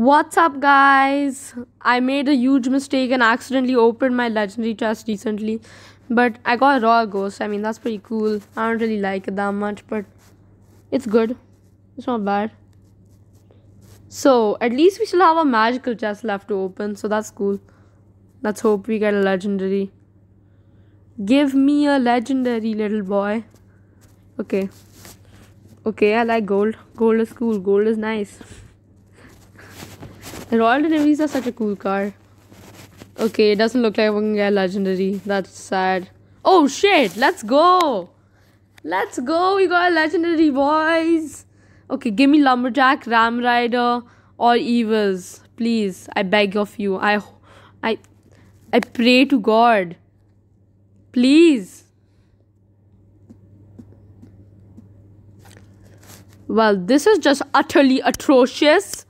What's up, guys? I made a huge mistake and accidentally opened my legendary chest recently, but I got a raw ghost. I mean, that's pretty cool. I don't really like it that much, but it's good. It's not bad. So, at least we still have a magical chest left to open, so that's cool. Let's hope we get a legendary. Give me a legendary, little boy. Okay. Okay, I like gold. Gold is cool, gold is nice. The Royal Navy's are such a cool car. Okay, it doesn't look like we can get legendary. That's sad. Oh shit, let's go! Let's go, we got a legendary, boys! Okay, give me Lumberjack, Ram Rider, or Evers. Please, I beg of you. I, I, I pray to God. Please. Well, this is just utterly atrocious.